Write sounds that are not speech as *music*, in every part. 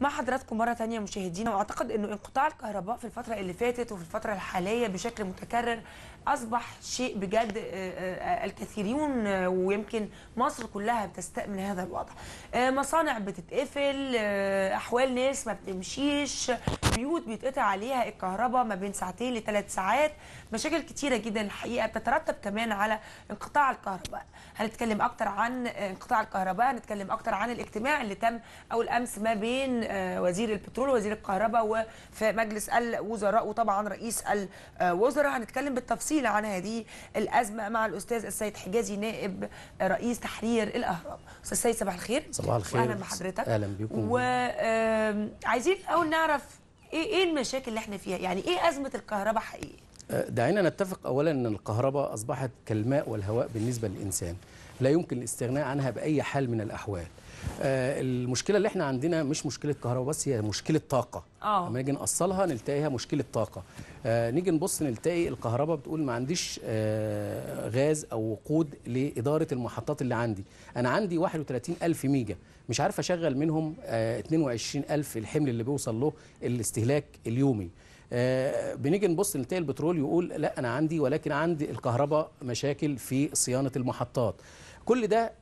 مع حضراتكم مره ثانيه مشاهدينا واعتقد انه انقطاع الكهرباء في الفتره اللي فاتت وفي الفتره الحاليه بشكل متكرر اصبح شيء بجد آه، آه، الكثيرون آه، ويمكن مصر كلها بتستأمن هذا الوضع مصانع بتتقفل احوال ناس ما بتمشيش بيوت بيتقطع عليها الكهرباء ما بين ساعتين لثلاث ساعات مشاكل كتيره جدا الحقيقه بتترتب كمان على انقطاع الكهرباء هنتكلم اكتر عن انقطاع الكهرباء هنتكلم اكتر عن الاجتماع اللي تم اول امس ما بين آه، وزير البترول وزير الكهرباء وفي مجلس الوزراء وطبعا رئيس الوزراء هنتكلم بالتفصيل عن هذه الازمه مع الاستاذ السيد حجازي نائب رئيس تحرير الاهرام استاذ سيد صباح الخير صباح الخير اهلا بحضرتك اهلا بيكم وعايزين الاول نعرف إيه-, ايه المشاكل اللي احنا فيها يعني ايه ازمه الكهرباء حقيقي آه، دعينا نتفق اولا ان الكهرباء اصبحت كالماء والهواء بالنسبه للانسان لا يمكن الاستغناء عنها باي حال من الاحوال آه، المشكله اللي احنا عندنا مش مشكله كهرباء بس هي مشكله طاقه أوه. لما نيجي نقصلها نلاقيها مشكله طاقه آه، نيجي نبص نلاقي الكهرباء بتقول ما عنديش آه، غاز او وقود لاداره المحطات اللي عندي انا عندي 31 الف ميجا مش عارف اشغل منهم 22 الف الحمل اللي بيوصل له الاستهلاك اليومي آه بنيجي نبص نلاقي البترول يقول لا انا عندي ولكن عندي الكهرباء مشاكل في صيانه المحطات كل ده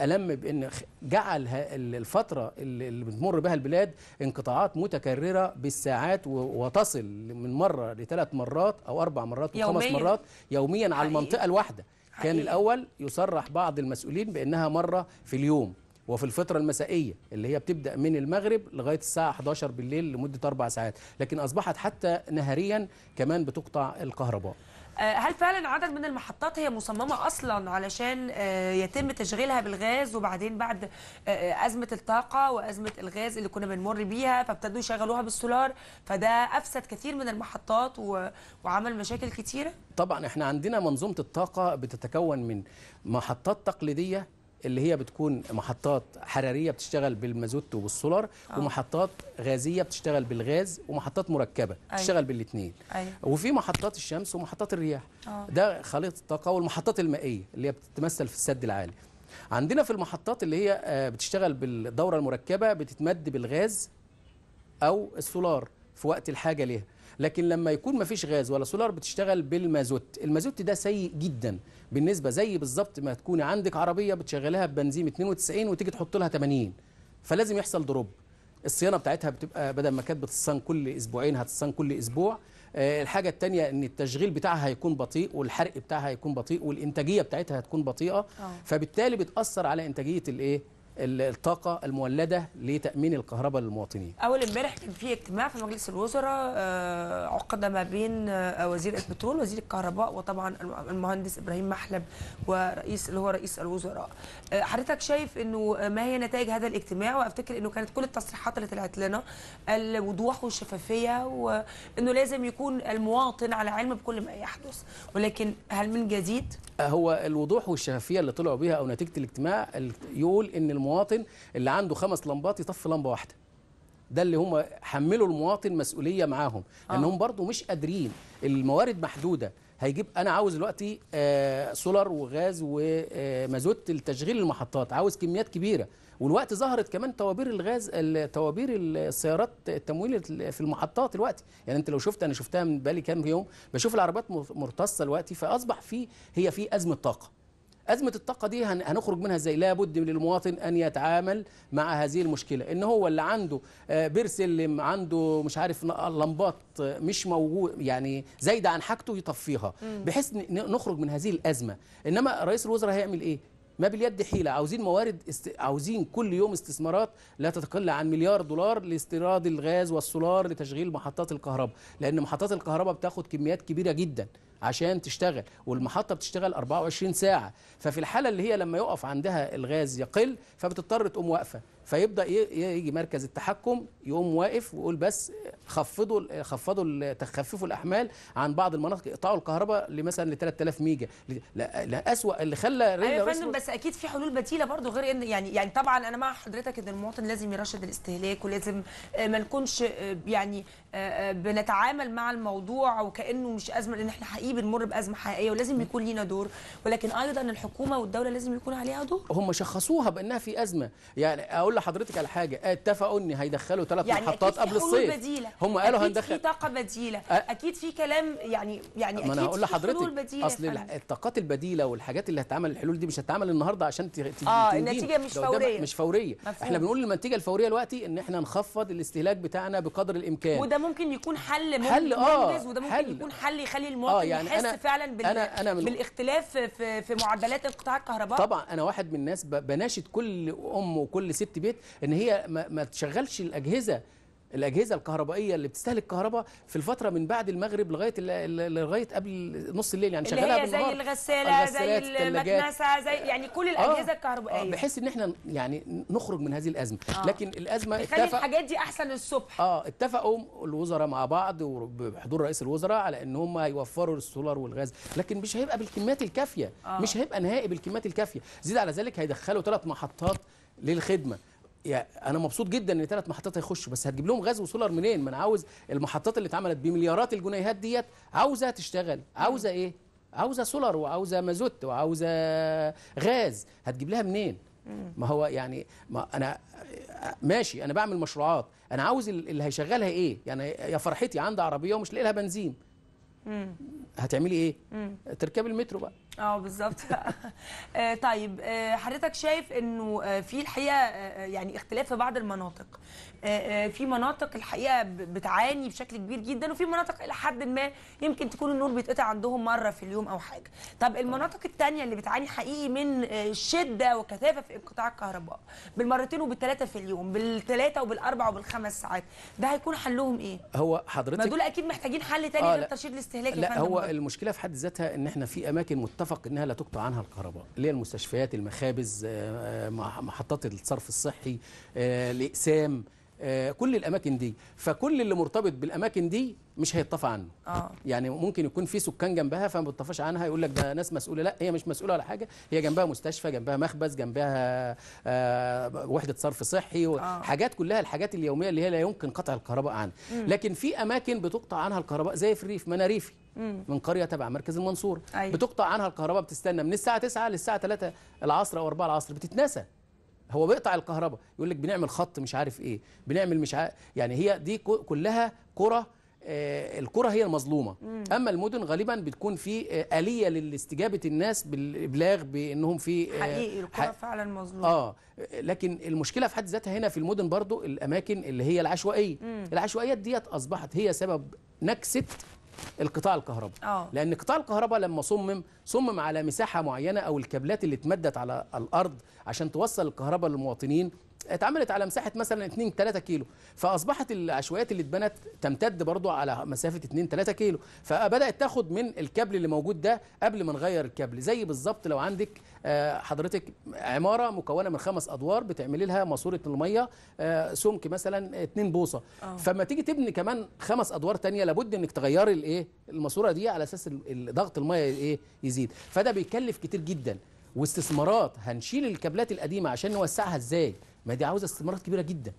الم بان جعل الفتره اللي بتمر بها البلاد انقطاعات متكرره بالساعات وتصل من مره لثلاث مرات او اربع مرات وخمس مرات يوميا على المنطقه الواحده كان الاول يصرح بعض المسؤولين بانها مره في اليوم وفي الفترة المسائية اللي هي بتبدأ من المغرب لغاية الساعة 11 بالليل لمدة أربع ساعات لكن أصبحت حتى نهاريا كمان بتقطع الكهرباء آه، هل فعلا عدد من المحطات هي مصممة أصلا علشان آه، يتم تشغيلها بالغاز وبعدين بعد آه، أزمة الطاقة وأزمة الغاز اللي كنا بنمر بيها فابتدوا يشغلوها بالسولار فده أفسد كثير من المحطات وعمل مشاكل كتيرة؟ طبعا احنا عندنا منظومة الطاقة بتتكون من محطات تقليدية اللي هي بتكون محطات حراريه بتشتغل بالمازوت والسولار آه. ومحطات غازيه بتشتغل بالغاز ومحطات مركبه أيوه. بتشتغل بالاثنين أيوه. وفي محطات الشمس ومحطات الرياح آه. ده خليط الطاقه والمحطات المائيه اللي هي بتتمثل في السد العالي عندنا في المحطات اللي هي آه، بتشتغل بالدوره المركبه بتتمد بالغاز او السولار في وقت الحاجه ليها لكن لما يكون ما فيش غاز ولا سولار بتشتغل بالمازوت المازوت ده سيء جدا بالنسبه زي بالظبط ما تكون عندك عربيه بتشغلها ببنزين 92 وتيجي تحط لها 80 فلازم يحصل دروب الصيانه بتاعتها بتبقى بدل ما كانت بتصان كل اسبوعين هتصان كل اسبوع آه، الحاجة التانية ان التشغيل بتاعها هيكون بطيء والحرق بتاعها هيكون بطيء والانتاجية بتاعتها هتكون بطيئة أوه. فبالتالي بتأثر على انتاجية الايه الطاقه المولده لتامين الكهرباء للمواطنين. اول امبارح كان في اجتماع في مجلس الوزراء آه، عقد ما بين آه، وزير البترول وزير الكهرباء وطبعا المهندس ابراهيم محلب ورئيس اللي هو رئيس الوزراء. آه، حضرتك شايف انه ما هي نتائج هذا الاجتماع وافتكر انه كانت كل التصريحات اللي طلعت لنا الوضوح والشفافيه وانه لازم يكون المواطن على علم بكل ما يحدث ولكن هل من جديد؟ هو الوضوح والشفافيه اللي طلعوا بيها او نتيجه الاجتماع يقول ان المواطن اللي عنده خمس لمبات يطفي لمبه واحده ده اللي هم حملوا المواطن مسؤوليه معاهم لانهم آه. برضو مش قادرين الموارد محدوده هيجيب انا عاوز دلوقتي آه، سولار وغاز ومازوت لتشغيل المحطات عاوز كميات كبيره والوقت ظهرت كمان توابير الغاز توابير السيارات التمويل في المحطات دلوقتي يعني انت لو شفت انا شفتها من بالي كام يوم بشوف العربيات مرتصه دلوقتي فاصبح في هي في ازمه طاقه أزمة الطاقة دي هنخرج منها إزاي لابد للمواطن أن يتعامل مع هذه المشكلة إن هو اللي عنده آه، بيرسلم عنده مش عارف لمبات آه، مش موجود يعني زايدة عن حاجته يطفيها بحيث نخرج من هذه الأزمة إنما رئيس الوزراء هيعمل إيه ما باليد حيلة عاوزين موارد است... عاوزين كل يوم استثمارات لا تتقل عن مليار دولار لاستيراد الغاز والسولار لتشغيل محطات الكهرباء لأن محطات الكهرباء بتاخد كميات كبيرة جدا عشان تشتغل والمحطه بتشتغل 24 ساعه ففي الحاله اللي هي لما يقف عندها الغاز يقل فبتضطر تقوم واقفه فيبدا يجي مركز التحكم يقوم واقف ويقول بس خفضوا خفضوا تخففوا الاحمال عن بعض المناطق اقطعوا الكهرباء لمثلا ل 3000 ميجا لا, لا اسوء اللي خلى ايوه يا فندم بس اكيد في حلول بديله برضه غير ان يعني يعني طبعا انا مع حضرتك ان المواطن لازم يرشد الاستهلاك ولازم آه، ما نكونش آه، يعني آه، بنتعامل مع الموضوع وكانه مش ازمه لان احنا حقيقي حقيقي بنمر بازمه حقيقيه ولازم يكون لينا دور ولكن ايضا الحكومه والدوله لازم يكون عليها دور هم شخصوها بانها في ازمه يعني اقول لحضرتك على حاجه اتفقوا ان هيدخلوا ثلاث يعني محطات قبل الصيف بديلة. هم قالوا أكيد هندخل اكيد في طاقه بديله أ... اكيد في كلام يعني يعني اكيد أنا هقول لحضرتك اصل الطاقات البديله والحاجات اللي هتتعمل الحلول دي مش هتتعمل النهارده عشان تيجي اه النتيجه مش فوريه مش فوريه مفهوم. احنا بنقول النتيجه الفوريه دلوقتي ان احنا نخفض الاستهلاك بتاعنا بقدر الامكان وده ممكن يكون حل ممكن حل اه وده ممكن حل. يكون حل يخلي المواطن آه يعني يعني أنا فعلا بال... أنا أنا من... بالاختلاف في, في معدلات القطاع الكهرباء طبعا انا واحد من الناس بناشد كل ام وكل ست بيت ان هي ما, ما تشغلش الاجهزه الاجهزه الكهربائيه اللي بتستهلك كهرباء في الفتره من بعد المغرب لغايه لغايه قبل نص الليل يعني شغاله اللي هي زي الغساله زي المكنسه زي يعني كل آه، الاجهزه آه الكهربائيه آه بحيث ان احنا يعني نخرج من هذه الازمه آه لكن الازمه اتفق الحاجات دي احسن الصبح اه اتفقوا الوزراء مع بعض وبحضور رئيس الوزراء على ان هم هيوفروا السولار والغاز لكن مش هيبقى بالكميات الكافيه آه مش هيبقى نهائي بالكميات الكافيه زيد على ذلك هيدخلوا ثلاث محطات للخدمه يا انا مبسوط جدا ان ثلاث محطات هيخشوا بس هتجيب لهم غاز وسولار منين؟ ما انا عاوز المحطات اللي اتعملت بمليارات الجنيهات ديت عاوزه تشتغل، عاوزه ايه؟ عاوزه سولار وعاوزه مازوت وعاوزه غاز، هتجيب لها منين؟ ما هو يعني ما انا ماشي انا بعمل مشروعات، انا عاوز اللي هيشغلها ايه؟ يعني يا فرحتي عندي عربيه ومش لاقي لها بنزين. هتعملي ايه؟ تركبي المترو بقى. اه بالظبط *laughs* آه، طيب آه، حضرتك شايف انه آه، في الحقيقه يعني اختلاف في بعض المناطق في مناطق الحقيقه بتعاني بشكل كبير جدا وفي مناطق الى حد ما يمكن تكون النور بيتقطع عندهم مره في اليوم او حاجه طب المناطق الثانيه اللي بتعاني حقيقي من شده وكثافه في انقطاع الكهرباء بالمرتين وبالثلاثه في اليوم بالثلاثه وبالاربعه وبالخمس ساعات ده هيكون حلهم ايه هو حضرتك ما دول اكيد محتاجين حل آه غير آه ترشيد الاستهلاك لا هو المشكله في حد ذاتها ان احنا في اماكن متفق اتفق انها لا تقطع عنها الكهرباء اللي هي المستشفيات المخابز آه، آه، محطات الصرف الصحي آه، الاقسام آه، كل الاماكن دي فكل اللي مرتبط بالاماكن دي مش هيتطفى عنه آه. يعني ممكن يكون في سكان جنبها فما بتطفاش عنها يقول لك ده ناس مسؤوله لا هي مش مسؤوله على حاجه هي جنبها مستشفى جنبها مخبز جنبها آه وحده صرف صحي آه. حاجات كلها الحاجات اليوميه اللي هي لا يمكن قطع الكهرباء عنها مم. لكن في اماكن بتقطع عنها الكهرباء زي في الريف مناريفي من قريه تبع مركز المنصوره أيوه. بتقطع عنها الكهرباء بتستنى من الساعه 9 للساعه 3 العصر او 4 العصر بتتنسى هو بيقطع الكهرباء يقول لك بنعمل خط مش عارف ايه بنعمل مش عارف يعني هي دي كلها كره آه الكرة هي المظلومة مم. أما المدن غالبا بتكون في آه آلية لاستجابة الناس بالإبلاغ بأنهم في آه حقيقي الكرة فعلا مظلومة آه لكن المشكلة في حد ذاتها هنا في المدن برضو الأماكن اللي هي العشوائية العشوائيات ديت أصبحت هي سبب نكسة القطاع الكهرباء أوه. لان قطاع الكهرباء لما صمم صمم على مساحه معينه او الكابلات اللي اتمدت على الارض عشان توصل الكهرباء للمواطنين اتعملت على مساحه مثلا 2 3 كيلو فاصبحت العشوائيات اللي اتبنت تمتد برضو على مسافه 2 3 كيلو فبدات تاخد من الكابل اللي موجود ده قبل ما نغير الكابل زي بالظبط لو عندك آه، حضرتك عماره مكونه من خمس ادوار بتعملي لها ماسوره الميه آه، سمك مثلا 2 بوصه آه. فما تيجي تبني كمان خمس ادوار ثانيه لابد انك تغيري الايه الماسوره دي على اساس ضغط الميه ايه يزيد فده بيكلف كتير جدا واستثمارات هنشيل الكابلات القديمه عشان نوسعها ازاي ما دي عاوزه استثمارات كبيره جدا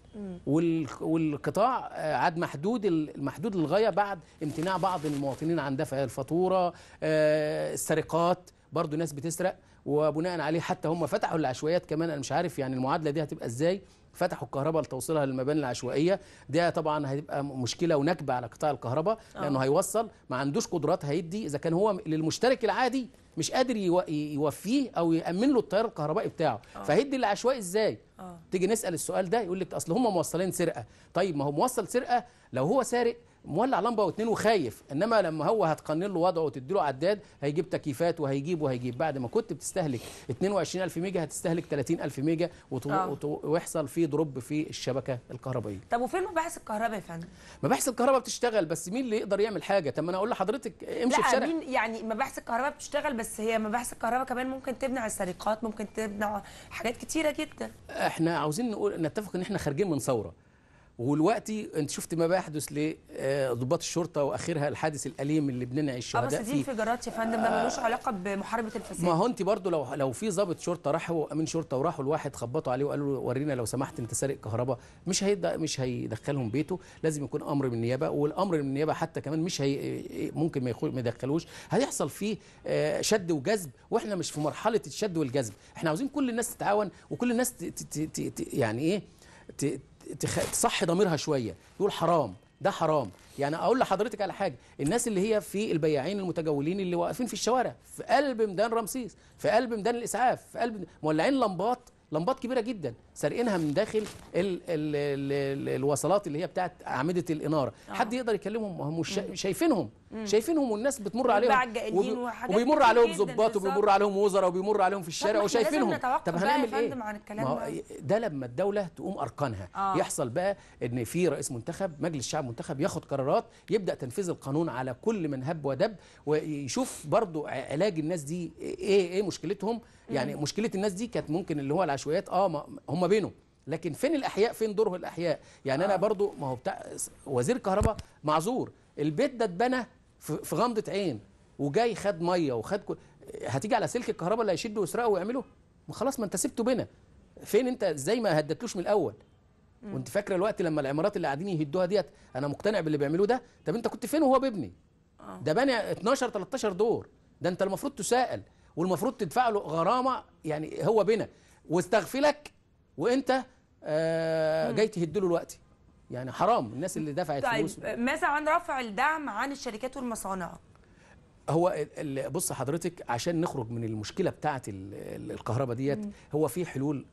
والقطاع آه، عاد محدود محدود للغايه بعد امتناع بعض المواطنين عن دفع الفاتوره آه، السرقات برضو ناس بتسرق وبناء عليه حتى هم فتحوا العشوائيات كمان انا مش عارف يعني المعادله دي هتبقى ازاي فتحوا الكهرباء لتوصيلها للمباني العشوائيه ده طبعا هتبقى مشكله ونكبه على قطاع الكهرباء آه. لانه هيوصل ما عندوش قدرات هيدي اذا كان هو للمشترك العادي مش قادر يو... يوفيه او يامن له التيار الكهربائي بتاعه أوه. فهدي العشوائي ازاي أوه. تيجي نسال السؤال ده يقول لك اصل هم موصلين سرقه طيب ما هو موصل سرقه لو هو سارق مولع لمبه واثنين وخايف انما لما هو هتقنن له وضعه وتدي له عداد هيجيب تكييفات وهيجيب وهيجيب بعد ما كنت بتستهلك 22000 ميجا هتستهلك 30000 ميجا آه. ويحصل في دروب في الشبكه الكهربائيه طب وفين مباحث الكهرباء يا فندم مباحث الكهرباء بتشتغل بس مين اللي يقدر يعمل حاجه طب ما انا اقول لحضرتك امشي لا في شارع مين يعني مباحث الكهرباء بتشتغل بس هي مباحث الكهرباء كمان ممكن تمنع السرقات ممكن تمنع حاجات كتيره جدا احنا عاوزين نقول نتفق ان احنا خارجين من ثوره ودلوقتي انت شفت ما بيحدث لضباط آه، الشرطه واخرها الحادث الاليم اللي بننعي الشهداء فيه اه بس دي انفجارات يا فندم ده ملوش علاقه بمحاربه الفساد ما هو انت برضه لو لو في ضابط شرطه راحوا امين شرطه وراحوا لواحد خبطوا عليه وقالوا له ورينا لو سمحت انت سارق كهرباء مش هيدا مش هيدخلهم بيته لازم يكون امر من النيابه والامر من النيابه حتى كمان مش هي ممكن ما يدخلوش هيحصل فيه آه، شد وجذب واحنا مش في مرحله الشد والجذب احنا عاوزين كل الناس تتعاون وكل الناس يعني ايه تصحي ضميرها شويه يقول حرام ده حرام يعني اقول لحضرتك على حاجه الناس اللي هي في البياعين المتجولين اللي واقفين في الشوارع في قلب ميدان رمسيس في قلب ميدان الاسعاف في قلب مولعين لمبات لمبات كبيره جدا سارقينها من داخل ال ال ال الوصلات اللي هي بتاعت اعمده الاناره آه. حد يقدر يكلمهم هم مش شايفينهم شايفينهم والناس بتمر عليهم وب... وبيمر عليهم ظباط وبيمر عليهم وزراء وبيمر عليهم في الشارع وشايفينهم طب هنعمل ايه عن الكلام ما ده لما الدوله تقوم اركانها آه. يحصل بقى ان في رئيس منتخب مجلس شعب منتخب ياخد قرارات يبدا تنفيذ القانون على كل من هب ودب ويشوف برضو علاج الناس دي ايه ايه مشكلتهم يعني مشكله الناس دي كانت ممكن اللي هو العشوائيات اه هم بينه لكن فين الاحياء فين دوره الاحياء يعني آه. انا برضو ما هو بتاع وزير كهرباء معذور البيت ده اتبنى في غمضه عين وجاي خد ميه وخد كل... هتيجي على سلك الكهرباء اللي هيشدوا ويسرقوا ويعملوا ما خلاص ما انت سبته بنا فين انت ازاي ما هدتلوش من الاول وانت فاكره الوقت لما العمارات اللي قاعدين يهدوها ديت انا مقتنع باللي بيعملوه ده طب انت كنت فين وهو بيبني آه. ده بني 12 13 دور ده انت المفروض تسائل والمفروض تدفع له غرامه يعني هو بنا واستغفلك وانت آه جاي تهد له الوقت يعني حرام الناس اللي دفعت طيب فلوس ماذا عن رفع الدعم عن الشركات والمصانع؟ هو بص حضرتك عشان نخرج من المشكله بتاعه الكهرباء ديت هو في حلول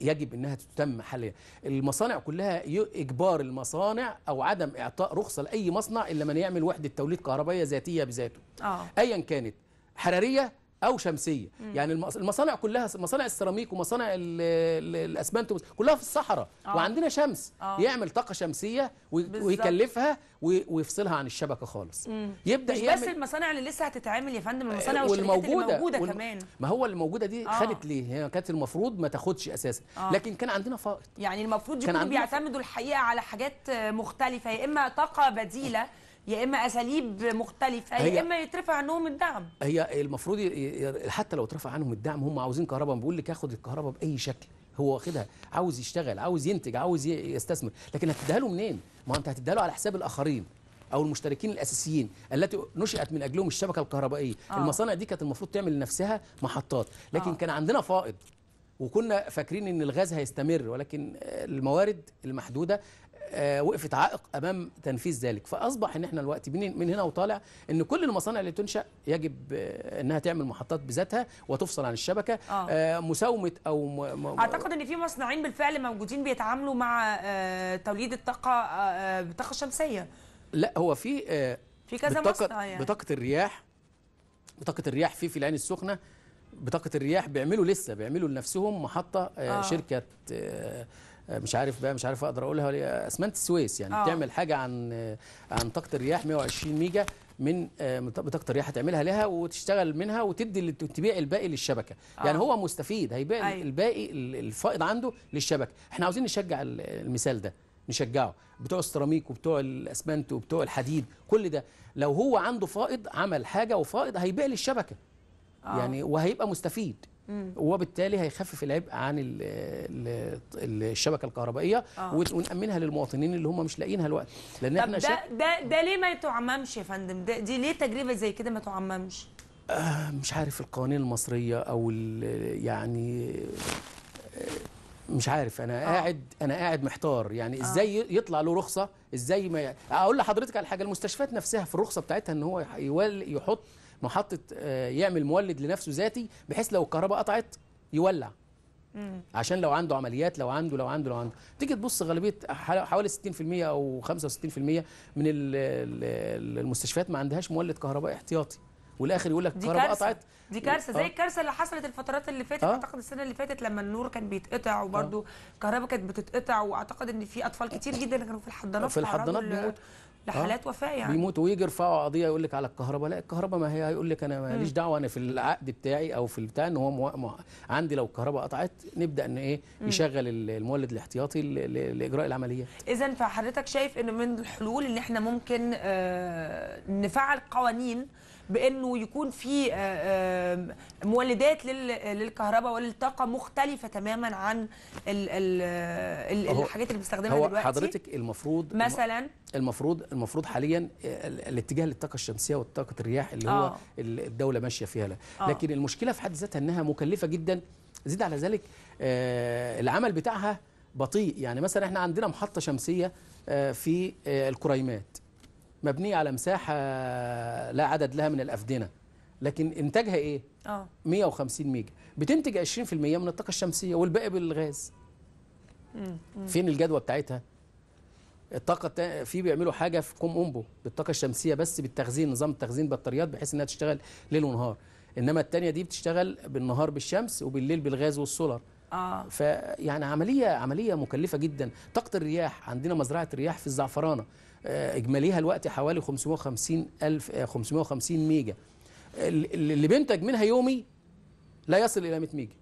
يجب انها تتم حاليا المصانع كلها اجبار المصانع او عدم اعطاء رخصه لاي مصنع الا من يعمل وحده توليد كهربائيه ذاتيه بذاته آه. ايا كانت حراريه او شمسيه مم. يعني المصانع كلها مصانع السيراميك ومصانع الاسمنت كلها في الصحراء آه. وعندنا شمس آه. يعمل طاقه شمسيه ويكلفها ويفصلها عن الشبكه خالص مم. يبدا مش يعمل بس المصانع اللي لسه هتتعمل يا فندم آه، المصانع والشركات اللي موجوده وال... كمان ما هو اللي موجوده دي آه. خدت ليه هي كانت المفروض ما تاخدش اساسا آه. لكن كان عندنا فائض يعني المفروض يكونوا بيعتمدوا الحقيقه على حاجات مختلفه يا اما طاقه بديله يا اما اساليب مختلفه يا اما يترفع عنهم الدعم هي المفروض حتى لو اترفع عنهم الدعم هم عاوزين كهرباء بقول لك ياخد الكهرباء باي شكل هو واخدها عاوز يشتغل عاوز ينتج عاوز يستثمر لكن هتديها له منين ما انت هتديها له على حساب الاخرين او المشتركين الاساسيين التي نشات من اجلهم الشبكه الكهربائيه آه. المصانع دي كانت المفروض تعمل لنفسها محطات لكن آه. كان عندنا فائض وكنا فاكرين ان الغاز هيستمر ولكن الموارد المحدوده آه، وقفت عائق امام تنفيذ ذلك فاصبح ان احنا الوقت من هنا وطالع ان كل المصانع اللي تنشا يجب آه، انها تعمل محطات بذاتها وتفصل عن الشبكه آه. آه، مساومه او م... اعتقد ان في مصنعين بالفعل موجودين بيتعاملوا مع توليد الطاقه بالطاقه الشمسيه لا هو في في كذا بطاقة مصنع يعني. بطاقه الرياح بطاقه الرياح في في العين السخنه بطاقه الرياح بيعملوا لسه بيعملوا لنفسهم محطه آه. شركه مش عارف بقى مش عارف اقدر اقولها إيه. اسمنت السويس يعني أوه. بتعمل حاجه عن عن طاقه الرياح 120 ميجا من بطاقه آه، الرياح هتعملها لها وتشتغل منها وتدي تبيع الباقي للشبكه أوه. يعني هو مستفيد هيبيع أي. أيوه. الباقي الفائض عنده للشبكه احنا عاوزين نشجع المثال ده نشجعه بتوع السيراميك وبتوع الاسمنت وبتوع الحديد كل ده لو هو عنده فائض عمل حاجه وفائض هيبيع للشبكه أوه. يعني وهيبقى مستفيد وبالتالي هيخفف العبء عن الشبكه الكهربائيه آه. ونامنها للمواطنين اللي هم مش لاقيينها الوقت لان طب احنا ده, شا... ده ده ليه ما تعممش يا فندم ده دي ليه تجربه زي كده ما تعممش آه مش عارف القوانين المصريه او يعني آه، مش عارف انا آه. قاعد انا قاعد محتار يعني آه. ازاي يطلع له رخصه ازاي ما اقول لحضرتك على حاجه المستشفيات نفسها في الرخصه بتاعتها ان هو يحط محطه آه، يعمل مولد لنفسه ذاتي بحيث لو الكهرباء قطعت يولع عشان لو عنده عمليات لو عنده لو عنده لو عنده تيجي تبص غالبيه حوالي 60% او 65% من المستشفيات ما عندهاش مولد كهرباء احتياطي والاخر يقول لك الكهرباء قطعت دي كارثه زي آه. الكارثه اللي حصلت الفترات اللي فاتت آه. اعتقد السنه اللي فاتت لما النور كان بيتقطع وبرده آه. الكهرباء كانت بتتقطع واعتقد ان في اطفال كتير جدا كانوا في الحضانات في الحضانات بيموتوا لحالات آه. وفاه يعني بيموت ويجي يرفعوا قضيه يقول لك على الكهرباء لا الكهرباء ما هي هيقول لك انا ماليش دعوه انا في العقد بتاعي او في البتاع ان هو عندي لو الكهرباء قطعت نبدا ان ايه يشغل المولد الاحتياطي لاجراء العمليه اذا فحضرتك شايف ان من الحلول ان احنا ممكن آه، نفعل قوانين بانه يكون في آه، آه، مولدات للكهرباء وللطاقه مختلفه تماما عن الحاجات اللي بنستخدمها دلوقتي حضرتك المفروض مثلا المفروض المفروض حاليا آه، الاتجاه للطاقه الشمسيه والطاقه الرياح اللي آه. هو الدوله ماشيه فيها لا. آه. لكن المشكله في حد ذاتها انها مكلفه جدا زيد على ذلك العمل بتاعها بطيء يعني مثلا احنا عندنا محطه شمسيه في الكريمات مبنيه على مساحه لا عدد لها من الافدنه لكن انتاجها ايه اه 150 ميجا بتنتج 20% من الطاقه الشمسيه والباقي بالغاز فين الجدوى بتاعتها الطاقه في بيعملوا حاجه في كوم أمبو بالطاقه الشمسيه بس بالتخزين نظام التخزين بطاريات بحيث انها تشتغل ليل ونهار انما الثانيه دي بتشتغل بالنهار بالشمس وبالليل بالغاز والسولار اه فيعني عمليه عمليه مكلفه جدا طاقه الرياح عندنا مزرعه رياح في الزعفرانه آه، اجماليها الوقت حوالي 550 الف 550 آه، ميجا اللي بينتج منها يومي لا يصل الى 100 ميجا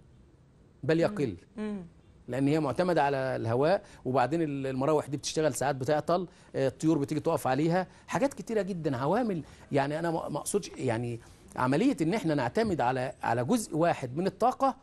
بل يقل لان هي معتمده على الهواء وبعدين المراوح دي بتشتغل ساعات بتعطل آه، الطيور بتيجي تقف عليها حاجات كتيره جدا عوامل يعني انا ما اقصدش يعني عمليه ان احنا نعتمد على على جزء واحد من الطاقه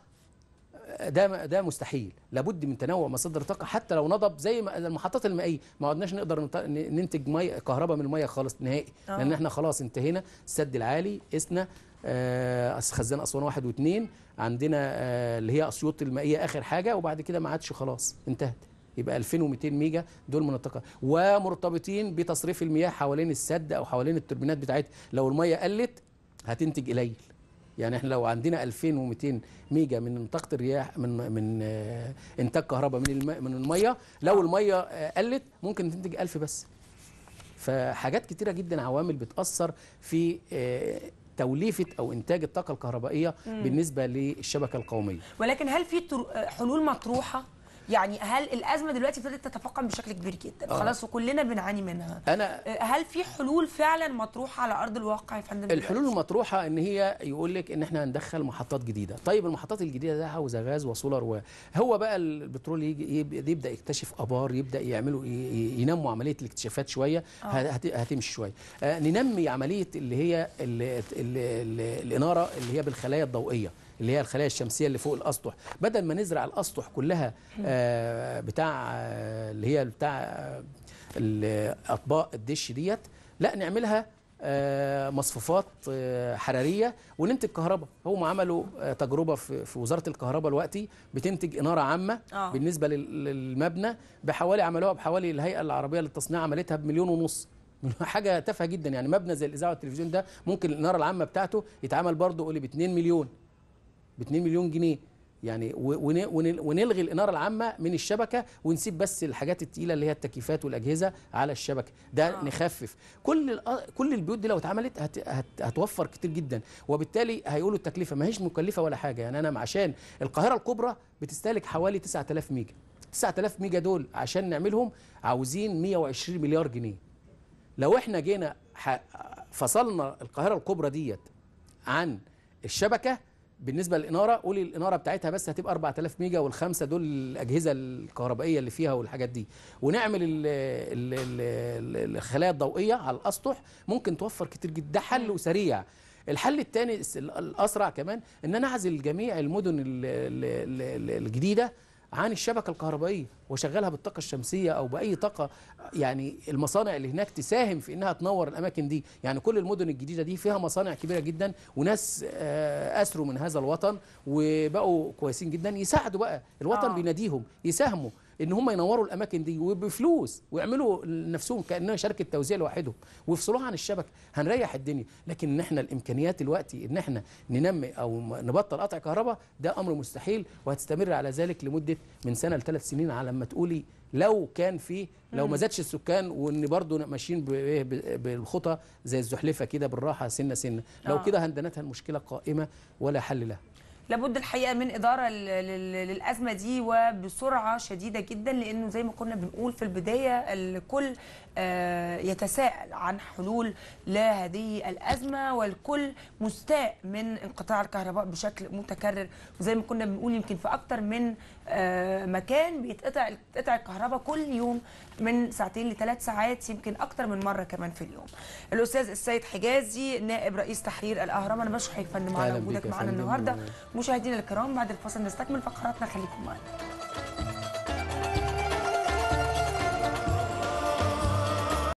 ده ده مستحيل لابد من تنوع مصادر الطاقه حتى لو نضب زي ما المحطات المائيه ما عدناش نقدر ننتج ميه كهرباء من الميه خالص نهائي أوه. لان احنا خلاص انتهينا السد العالي اسنا آه خزان اسوان واحد واثنين عندنا آه اللي هي اسيوط المائيه اخر حاجه وبعد كده ما عادش خلاص انتهت يبقى 2200 ميجا دول من الطاقه ومرتبطين بتصريف المياه حوالين السد او حوالين التوربينات بتاعتها لو الميه قلت هتنتج قليل يعني احنا لو عندنا 2200 ميجا من طاقه الرياح من من آه، انتاج كهرباء من الماء من الميه لو الميه آه، قلت ممكن تنتج 1000 بس فحاجات كتيره جدا عوامل بتاثر في آه، توليفه او انتاج الطاقه الكهربائيه مم. بالنسبه للشبكه القوميه ولكن هل في حلول مطروحه يعني هل الازمه دلوقتي ابتدت تتفاقم بشكل كبير جدا آه. خلاص وكلنا بنعاني منها انا آه، هل في حلول فعلا مطروحه على ارض الواقع يا فندم الحلول المطروحه ان هي يقول لك ان احنا هندخل محطات جديده طيب المحطات الجديده ده عاوزه غاز وسولار و... هو بقى البترول يجي إيه، يبدا يكتشف ابار يبدا يعملوا ينموا عمليه الاكتشافات شويه آه. هتمشي شويه آه ننمي عمليه اللي هي الاناره اللي هي بالخلايا الضوئيه اللي هي الخلايا الشمسيه اللي فوق الاسطح بدل ما نزرع الاسطح كلها آه، بتاع آه، اللي هي بتاع آه، اطباق الدش ديت لا نعملها مصفوفات حراريه وننتج كهرباء هم عملوا تجربه في وزاره الكهرباء الوقتي بتنتج اناره عامه بالنسبه للمبنى بحوالي عملوها بحوالي الهيئه العربيه للتصنيع عملتها بمليون ونص *laughs* حاجه تافهه جدا يعني مبنى زي الاذاعه والتلفزيون ده ممكن الاناره العامه بتاعته يتعمل برضه قولي ب 2 مليون ب 2 مليون جنيه يعني ونلغي الاناره العامه من الشبكه ونسيب بس الحاجات التقيله اللي هي التكييفات والاجهزه على الشبكه ده آه. نخفف كل آه، كل البيوت دي لو اتعملت هت هت هتوفر كتير جدا وبالتالي هيقولوا التكلفه ما هيش مكلفه ولا حاجه يعني انا عشان القاهره الكبرى بتستهلك حوالي 9000 ميجا 9000 ميجا دول عشان نعملهم عاوزين 120 مليار جنيه لو احنا جينا فصلنا القاهره الكبرى ديت عن الشبكه بالنسبه للاناره قولي الاناره بتاعتها بس هتبقى 4000 ميجا والخمسه دول الاجهزه الكهربائيه اللي فيها والحاجات دي ونعمل الخلايا الضوئيه على الاسطح ممكن توفر كتير جدا ده حل وسريع الحل الثاني الاسرع كمان ان انا اعزل جميع المدن الجديده عن الشبكة الكهربائية وشغلها بالطاقة الشمسية أو بأي طاقة يعني المصانع اللي هناك تساهم في إنها تنور الأماكن دي يعني كل المدن الجديدة دي فيها مصانع كبيرة جدا وناس آه، أسروا من هذا الوطن وبقوا كويسين جدا يساعدوا بقى الوطن آه. بيناديهم يساهموا ان هم ينوروا الاماكن دي وبفلوس ويعملوا لنفسهم كانها شركه توزيع لوحدهم ويفصلوها عن الشبكه هنريح الدنيا لكن ان احنا الامكانيات دلوقتي ان احنا ننمي او نبطل قطع كهرباء ده امر مستحيل وهتستمر على ذلك لمده من سنه لثلاث سنين على ما تقولي لو كان في لو ما زادش السكان وان برضه ماشيين إيه، بالخطى زي الزحلفه كده بالراحه سنه سنه لو آه. كده هندنتها المشكله قائمه ولا حل لها لابد الحقيقه من اداره للازمه دي وبسرعه شديده جدا لانه زي ما كنا بنقول في البدايه الكل آه، يتساءل عن حلول لهذه الازمه والكل مستاء من انقطاع الكهرباء بشكل متكرر وزي ما كنا بنقول يمكن في اكثر من آه، مكان بيتقطع بتقطع الكهرباء كل يوم من ساعتين لثلاث ساعات يمكن اكتر من مره كمان في اليوم. الاستاذ السيد حجازي نائب رئيس تحرير الاهرام انا بشكرك يا فندم على وجودك معانا النهارده مشاهدينا الكرام بعد الفاصل نستكمل فقراتنا خليكم معانا.